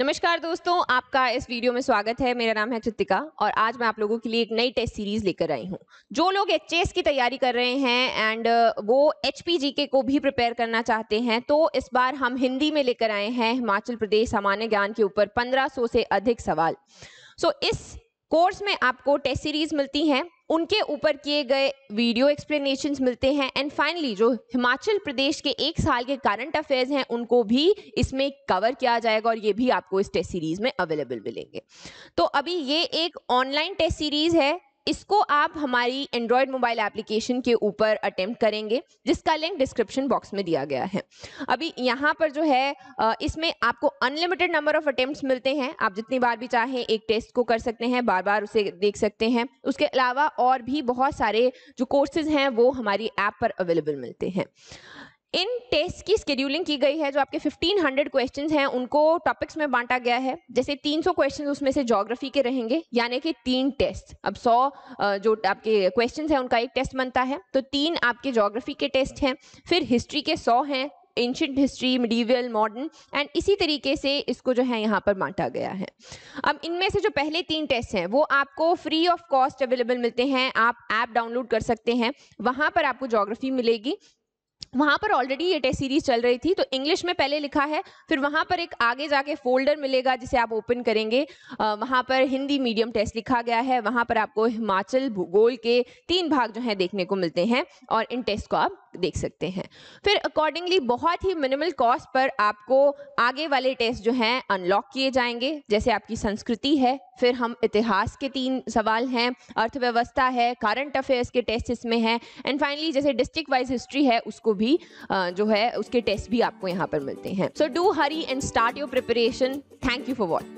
नमस्कार दोस्तों आपका इस वीडियो में स्वागत है मेरा नाम है चित्तिका और आज मैं आप लोगों के लिए एक नई टेस्ट सीरीज लेकर आई हूँ जो लोग एच की तैयारी कर रहे हैं एंड वो एच के को भी प्रिपेयर करना चाहते हैं तो इस बार हम हिंदी में लेकर आए हैं हिमाचल प्रदेश सामान्य ज्ञान के ऊपर 1500 से अधिक सवाल सो so, इस कोर्स में आपको टेस्ट सीरीज मिलती हैं उनके ऊपर किए गए वीडियो एक्सप्लेनेशन मिलते हैं एंड फाइनली जो हिमाचल प्रदेश के एक साल के करंट अफेयर्स हैं उनको भी इसमें कवर किया जाएगा और ये भी आपको इस टेस्ट सीरीज में अवेलेबल मिलेंगे तो अभी ये एक ऑनलाइन टेस्ट सीरीज है इसको आप हमारी एंड्रॉयड मोबाइल एप्लीकेशन के ऊपर अटेम्प्ट करेंगे जिसका लिंक डिस्क्रिप्शन बॉक्स में दिया गया है अभी यहाँ पर जो है इसमें आपको अनलिमिटेड नंबर ऑफ अटेम्प्ट्स मिलते हैं आप जितनी बार भी चाहें एक टेस्ट को कर सकते हैं बार बार उसे देख सकते हैं उसके अलावा और भी बहुत सारे जो कोर्सेज हैं वो हमारी ऐप पर अवेलेबल मिलते हैं इन टेस्ट की स्केड्यूलिंग की गई है जो आपके 1500 क्वेश्चंस हैं उनको टॉपिक्स में बांटा गया है जैसे 300 क्वेश्चंस उसमें से ज्योग्राफी के रहेंगे यानी कि तीन टेस्ट अब 100 जो आपके क्वेश्चंस हैं उनका एक टेस्ट बनता है तो तीन आपके ज्योग्राफी के टेस्ट हैं फिर हिस्ट्री के 100 हैं ancient history medieval modern and इसी तरीके से इसको जो है यहाँ पर बांटा गया है अब इनमें से जो पहले तीन टेस्ट हैं वो आपको फ्री ऑफ कॉस्ट अवेलेबल मिलते हैं आप ऐप डाउनलोड कर सकते हैं वहाँ पर आपको जोग्राफी मिलेगी वहाँ पर ऑलरेडी ये टेस्ट सीरीज चल रही थी तो इंग्लिश में पहले लिखा है फिर वहाँ पर एक आगे जाके फोल्डर मिलेगा जिसे आप ओपन करेंगे आ, वहाँ पर हिंदी मीडियम टेस्ट लिखा गया है वहाँ पर आपको हिमाचल भूगोल के तीन भाग जो हैं देखने को मिलते हैं और इन टेस्ट को आप देख सकते हैं फिर अकॉर्डिंगली बहुत ही मिनिमल कॉस्ट पर आपको आगे वाले टेस्ट जो हैं अनलॉक किए जाएंगे जैसे आपकी संस्कृति है फिर हम इतिहास के तीन सवाल हैं अर्थव्यवस्था है करंट अफेयर्स के टेस्ट इसमें हैं एंड फाइनली जैसे डिस्ट्रिक्ट वाइज हिस्ट्री है उसको भी जो है उसके टेस्ट भी आपको यहाँ पर मिलते हैं so do hurry and start your preparation thank you for what